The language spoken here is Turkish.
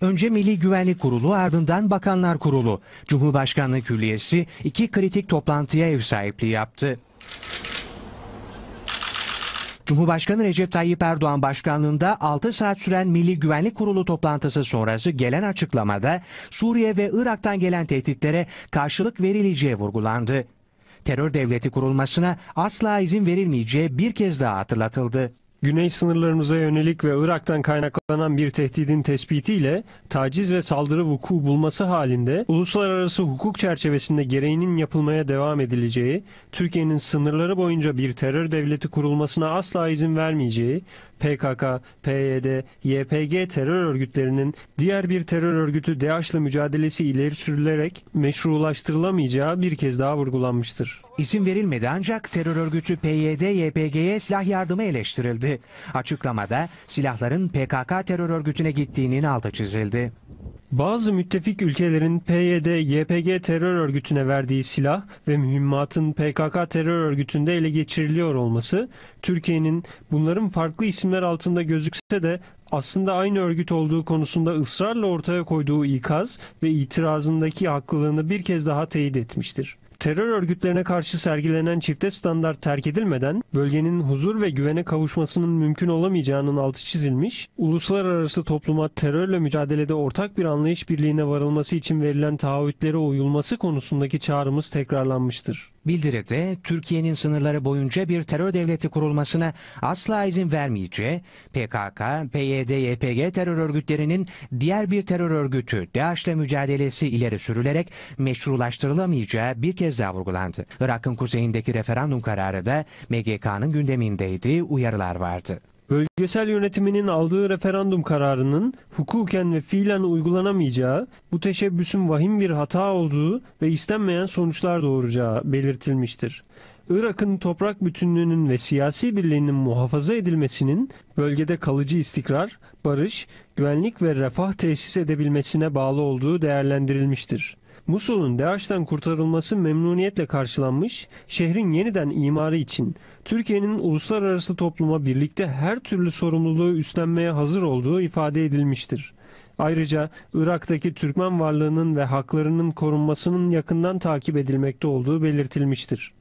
Önce Milli Güvenlik Kurulu ardından Bakanlar Kurulu, Cumhurbaşkanlığı Külliyesi iki kritik toplantıya ev sahipliği yaptı. Cumhurbaşkanı Recep Tayyip Erdoğan başkanlığında 6 saat süren Milli Güvenlik Kurulu toplantısı sonrası gelen açıklamada Suriye ve Irak'tan gelen tehditlere karşılık verileceği vurgulandı. Terör devleti kurulmasına asla izin verilmeyeceği bir kez daha hatırlatıldı güney sınırlarımıza yönelik ve Irak'tan kaynaklanan bir tehdidin tespitiyle taciz ve saldırı vuku bulması halinde uluslararası hukuk çerçevesinde gereğinin yapılmaya devam edileceği, Türkiye'nin sınırları boyunca bir terör devleti kurulmasına asla izin vermeyeceği, PKK, PYD, YPG terör örgütlerinin diğer bir terör örgütü DAEŞ'le mücadelesi ileri sürülerek meşrulaştırılamayacağı bir kez daha vurgulanmıştır. İsim verilmedi ancak terör örgütü PYD-YPG'ye silah yardımı eleştirildi. Açıklamada silahların PKK terör örgütüne gittiğinin altı çizildi. Bazı müttefik ülkelerin PYD-YPG terör örgütüne verdiği silah ve mühimmatın PKK terör örgütünde ele geçiriliyor olması, Türkiye'nin bunların farklı isimler altında gözükse de aslında aynı örgüt olduğu konusunda ısrarla ortaya koyduğu ikaz ve itirazındaki haklılığını bir kez daha teyit etmiştir terör örgütlerine karşı sergilenen çifte standart terk edilmeden bölgenin huzur ve güvene kavuşmasının mümkün olamayacağının altı çizilmiş, uluslararası topluma terörle mücadelede ortak bir anlayış birliğine varılması için verilen taahhütlere uyulması konusundaki çağrımız tekrarlanmıştır bildiride Türkiye'nin sınırları boyunca bir terör devleti kurulmasına asla izin vermeyeceği, PKK, PYD, YPG terör örgütlerinin diğer bir terör örgütü DAEŞ'le mücadelesi ileri sürülerek meşrulaştırılamayacağı bir kez daha vurgulandı. Irak'ın kuzeyindeki referandum kararı da MGK'nın gündemindeydi, uyarılar vardı. Bölgesel yönetiminin aldığı referandum kararının hukuken ve fiilen uygulanamayacağı, bu teşebbüsün vahim bir hata olduğu ve istenmeyen sonuçlar doğuracağı belirtilmiştir. Irak'ın toprak bütünlüğünün ve siyasi birliğinin muhafaza edilmesinin bölgede kalıcı istikrar, barış, güvenlik ve refah tesis edebilmesine bağlı olduğu değerlendirilmiştir. Musul'un DAEŞ'ten kurtarılması memnuniyetle karşılanmış, şehrin yeniden imarı için Türkiye'nin uluslararası topluma birlikte her türlü sorumluluğu üstlenmeye hazır olduğu ifade edilmiştir. Ayrıca Irak'taki Türkmen varlığının ve haklarının korunmasının yakından takip edilmekte olduğu belirtilmiştir.